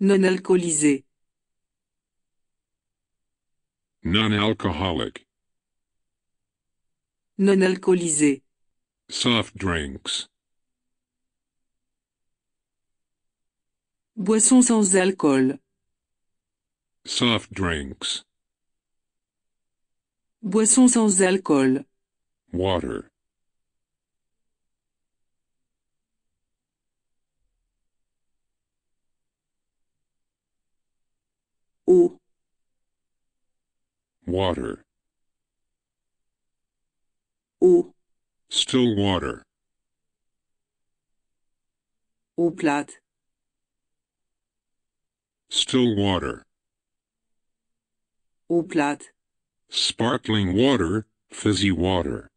Non-alcoolisé. Non-alcoholic. Non-alcoolisé. Soft drinks. Boissons sans alcool. Soft drinks. Boissons sans alcool. Water. U. Water. U. Still water. Uplat. Still water. Uplat. Sparkling water, fizzy water.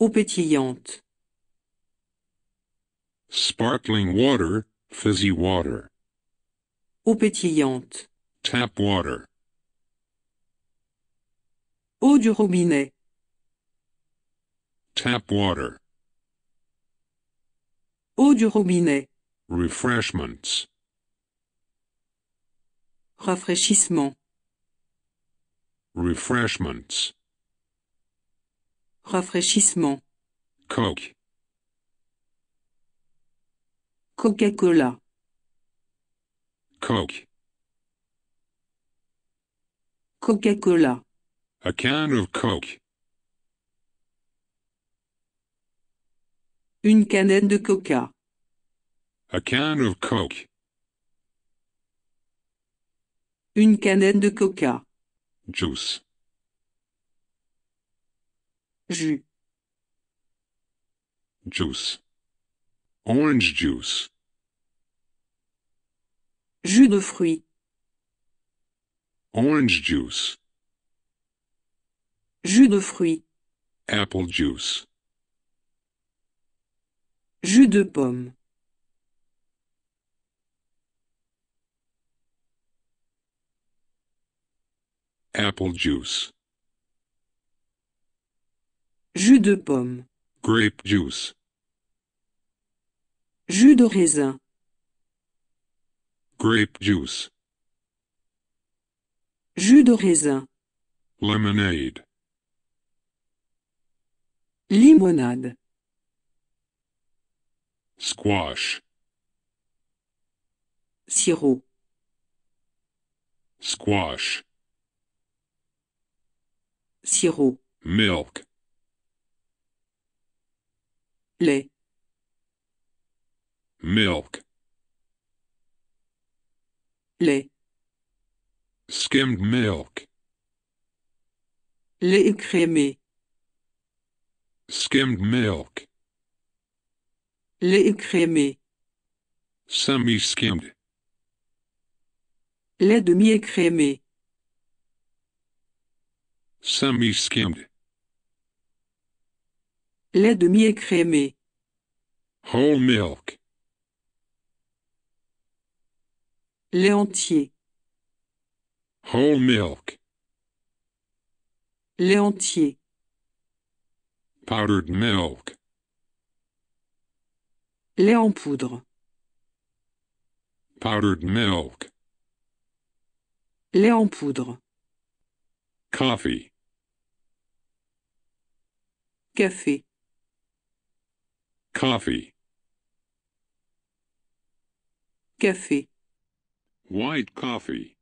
Eau Sparkling water, Fizzy water. Eau pétillante. Tap water. Eau du robinet. Tap water. Eau du robinet. Refreshments. Rafraîchissement. Refreshments. Rafraîchissement. Coke. Coca-Cola. Coke. Coca-Cola. A can of Coke. Une canette de coca. A can of Coke. Une canette de coca. Juice. Jus. Juice. Orange juice. Jus de fruits. Orange juice. Jus de fruits. Apple juice. Jus de pomme. Apple juice. Jus de pomme. Grape juice. Jus de raisin. Grape juice. Jus de raisin. Lemonade. Limonade. Squash. Sirop. Squash. Sirop. Milk. Lait. Milk. Les. skimmed milk, lait écrémé, skimmed milk, lait écrémé, semi-skimmed, lait demi-écrémé, semi-skimmed, lait demi-écrémé, whole milk, Léontier. Whole milk. Léontier. Powdered milk. Lait en poudre. Powdered milk. Lait en poudre. Coffee. Café. Coffee. Café. White coffee.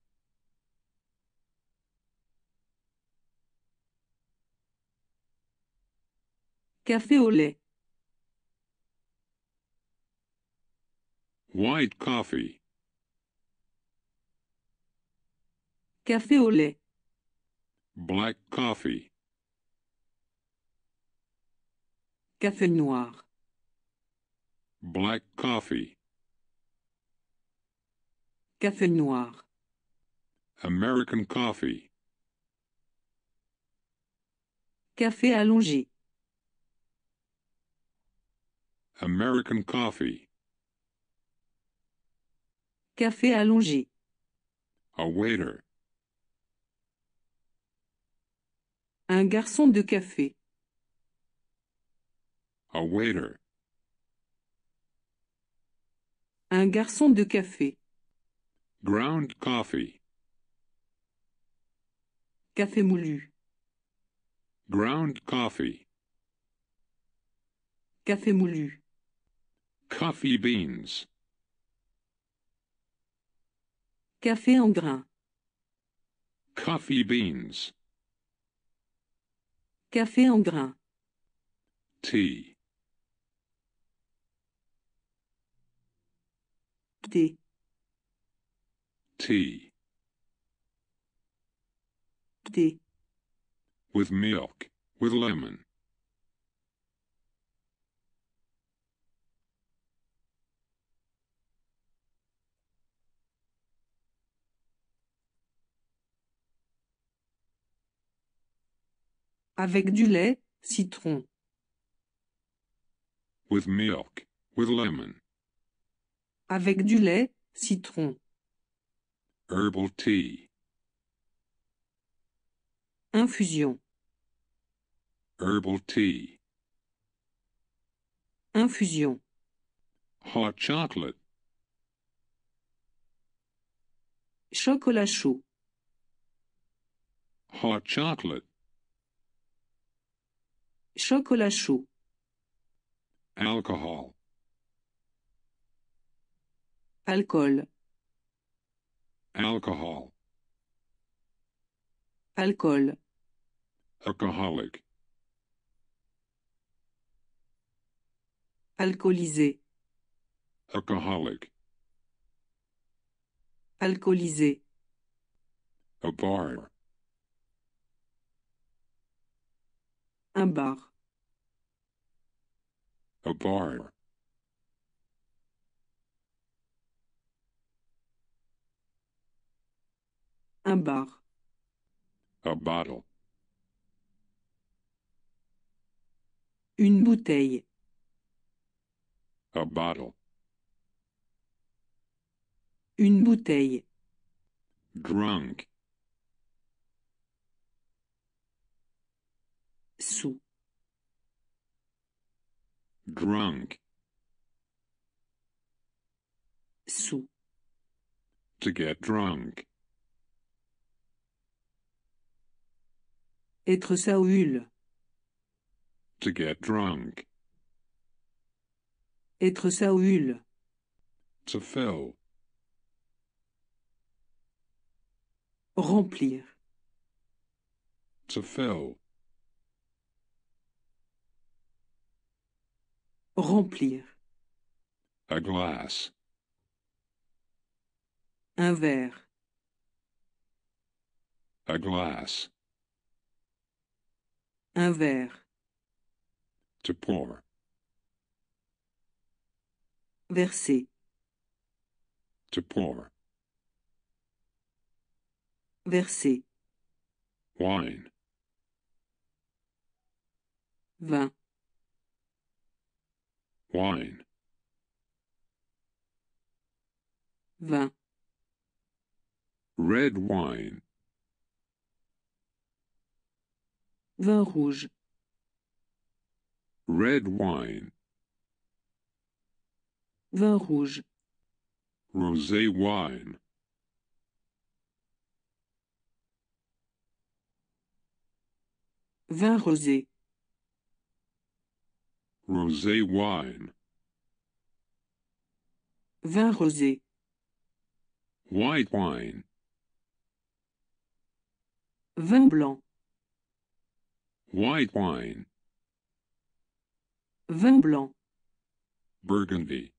Café au lait. White coffee. Café au lait. Black coffee. Café noir. Black coffee. Café noir. American coffee. Café allongé. American coffee. Café allongé. A waiter. Un garçon de café. A waiter. Un garçon de café. Ground coffee. Café moulu. Ground coffee. Café moulu. Coffee beans. Café en grains. Coffee beans. Café en grains. Tea. T. D. with milk with lemon avec du lait, citron. With milk, with lemon. Avec du lait, citron. Herbal tea. Infusion. Herbal tea. Infusion. Hot chocolate. Chocolat chaud. Hot chocolate. Chocolat chaud. Alcohol. Alcool. Alcohol. Alcohol. Alcoholic. Alcoolisé. Alcoholic. Alcoolisé. A bar. Un bar. A bar. Un bar. A bottle. Une bouteille. A bottle. Une bouteille. Drunk. Sous. Drunk. Sous. To get drunk. Être saoul. To get drunk. Être saoul. To fill. Remplir. To fill. Remplir. A glass. Un verre. A glass. Un verre. To pour. Verser. To pour. Verser. Wine. Vin. Wine. Vin. Red wine. Vin rouge. Red wine. Vin rouge. Rosé wine. Vin rosé. Rosé wine. Vin rosé. White wine. Vin blanc. White wine. Vin blanc. Burgundy.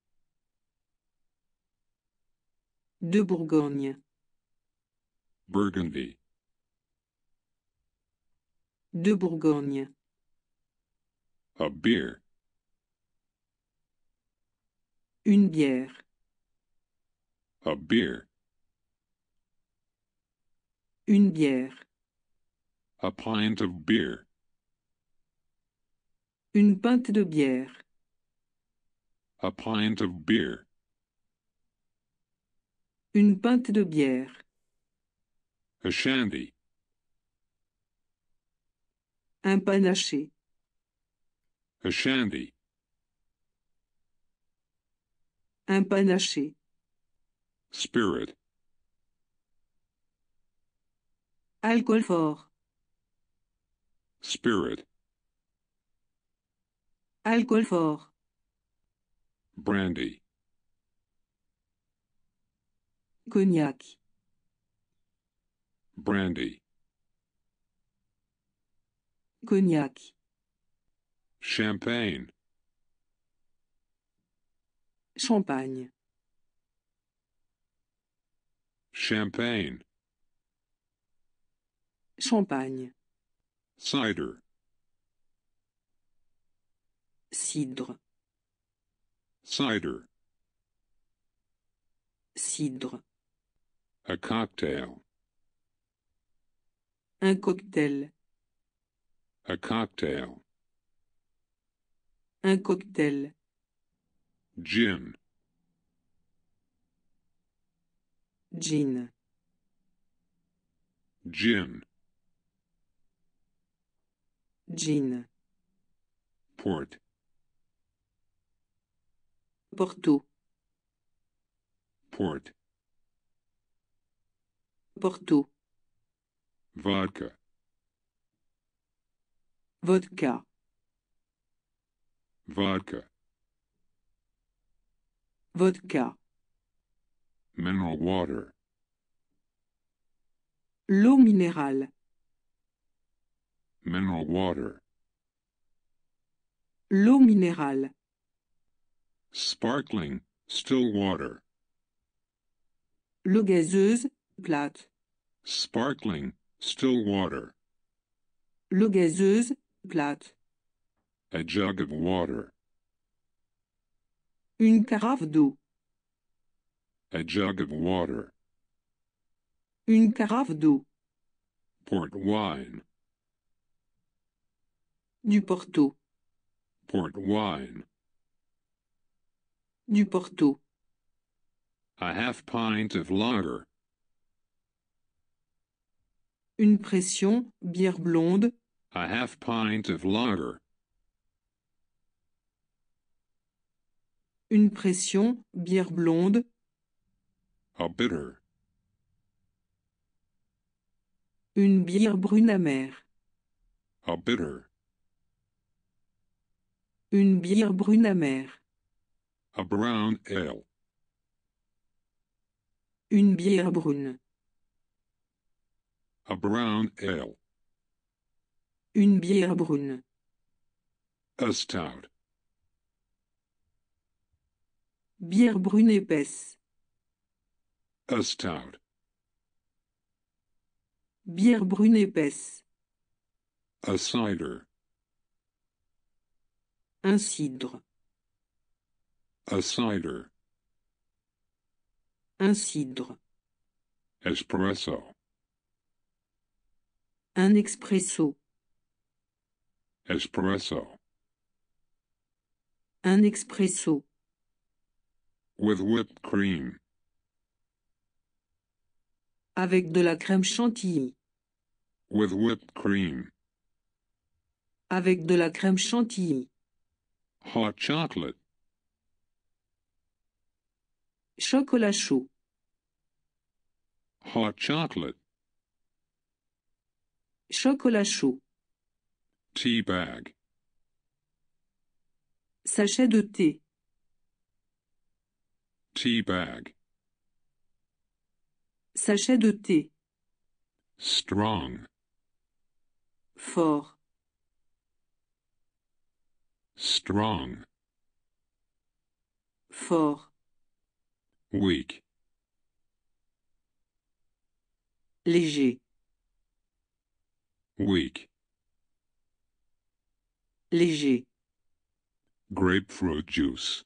De Bourgogne. Burgundy. De Bourgogne. A beer. Une bière. A beer. Une bière. A pint of beer. Une pinte de bière. A pint of beer. Une pinte de bière. A shandy. Un panaché. A shandy. Un panaché. Spirit. Alcool fort. Spirit. Alcool fort. Brandy. Cognac. Brandy. Cognac. Champagne. Champagne. Champagne. Champagne. Cider. Cidre. Cider. Cidre. A cocktail. Un cocktail. A cocktail. Un cocktail. Gin. Gin. Gin. Gin. Port. Porto. Port. Porto. Vodka. Vodka. Vodka. Vodka. Mineral water. L'eau minérale. Mineral water. L'eau minérale. Sparkling, still water. L'eau gazeuse, plate. Sparkling, still water. L'eau gazeuse, plate. A jug of water. Une carafe d'eau. A jug of water. Une carafe d'eau. Port wine. Du Porto. Port wine. Du Porto. A half pint of lager. Une pression, bière blonde. A half pint of lager. Une pression, bière blonde. A bitter. Une bière brune amère. A bitter. Une bière brune amère. A brown ale. Une bière brune. A brown ale. Une bière brune. A stout. Bière brune épaisse. A stout. Bière brune épaisse. A cider. Un cidre. A cider. Un cidre. Espresso. Un expresso. Espresso. Un expresso. With whipped cream. Avec de la crème chantilly. With whipped cream. Avec de la crème chantilly. Hot chocolate. Chocolat chaud. Hot chocolate. Chocolat chaud. Tea bag. Sachet de thé. Tea bag. Sachet de thé. Strong. Fort. Strong. Fort. Weak. Léger. Weak. Léger. Grapefruit juice.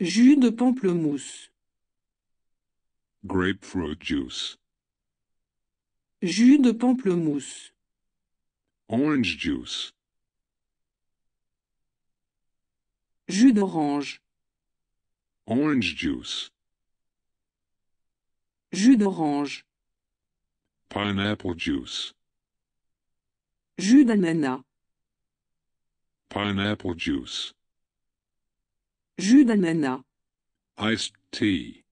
Jus de pamplemousse. Grapefruit juice. Jus de pamplemousse. Orange juice. Jus d'orange. Orange juice. Jus d'orange. Pineapple juice. Jus d'ananas. Pineapple juice. Jus d'ananas. Iced tea.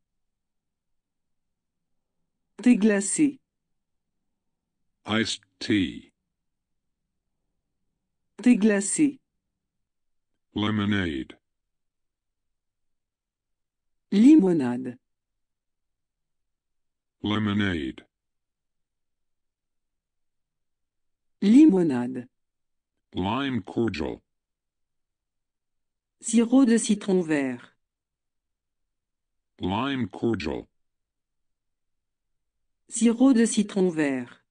Thé glacé. Iced tea. Thé glacé. Lemonade. Limonade. Lemonade. Limonade. Lime cordial. Sirop de citron vert. Lime cordial. Sirop de citron vert.